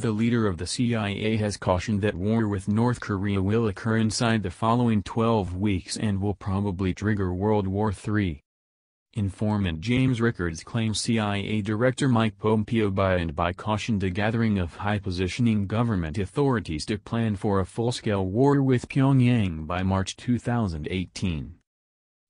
The leader of the CIA has cautioned that war with North Korea will occur inside the following 12 weeks and will probably trigger World War III. Informant James Rickards claims CIA Director Mike Pompeo by and by cautioned a gathering of high-positioning government authorities to plan for a full-scale war with Pyongyang by March 2018.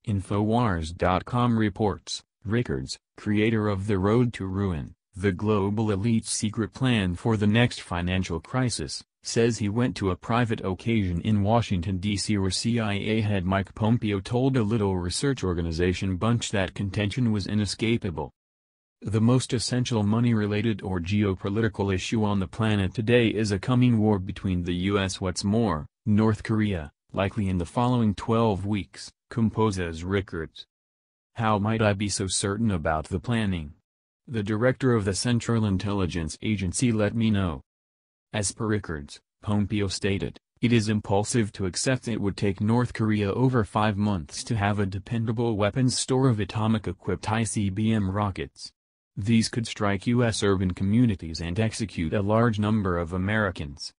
Infowars.com reports, Rickards, creator of The Road to Ruin, the global elite's secret plan for the next financial crisis, says he went to a private occasion in Washington, D.C. where CIA head Mike Pompeo told a little research organization bunch that contention was inescapable. The most essential money-related or geopolitical issue on the planet today is a coming war between the U.S. What's more, North Korea, likely in the following 12 weeks, composes Rickards. How might I be so certain about the planning? the director of the Central Intelligence Agency let me know. As per records, Pompeo stated, it is impulsive to accept it would take North Korea over five months to have a dependable weapons store of atomic-equipped ICBM rockets. These could strike U.S. urban communities and execute a large number of Americans.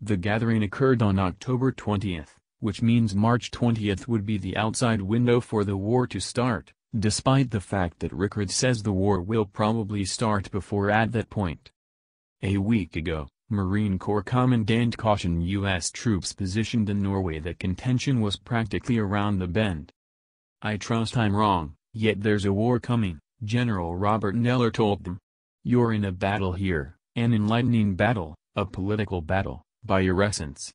The gathering occurred on October 20, which means March 20 would be the outside window for the war to start, despite the fact that Rickard says the war will probably start before at that point. A week ago, Marine Corps Commandant cautioned U.S. troops positioned in Norway that contention was practically around the bend. I trust I'm wrong, yet there's a war coming, General Robert Neller told them. You're in a battle here, an enlightening battle, a political battle, by your essence.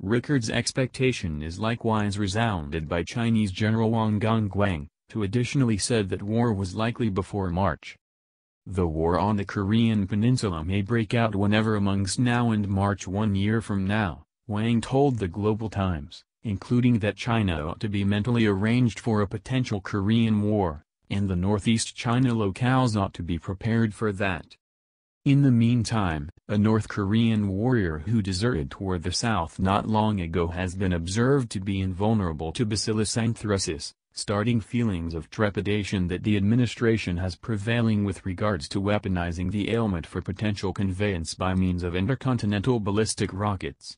Rickard's expectation is likewise resounded by Chinese General Wang Gongguang, who additionally said that war was likely before March. The war on the Korean peninsula may break out whenever amongst now and March one year from now, Wang told the Global Times, including that China ought to be mentally arranged for a potential Korean war, and the northeast China locales ought to be prepared for that. In the meantime, a North Korean warrior who deserted toward the south not long ago has been observed to be invulnerable to Bacillus anthracis, starting feelings of trepidation that the administration has prevailing with regards to weaponizing the ailment for potential conveyance by means of intercontinental ballistic rockets.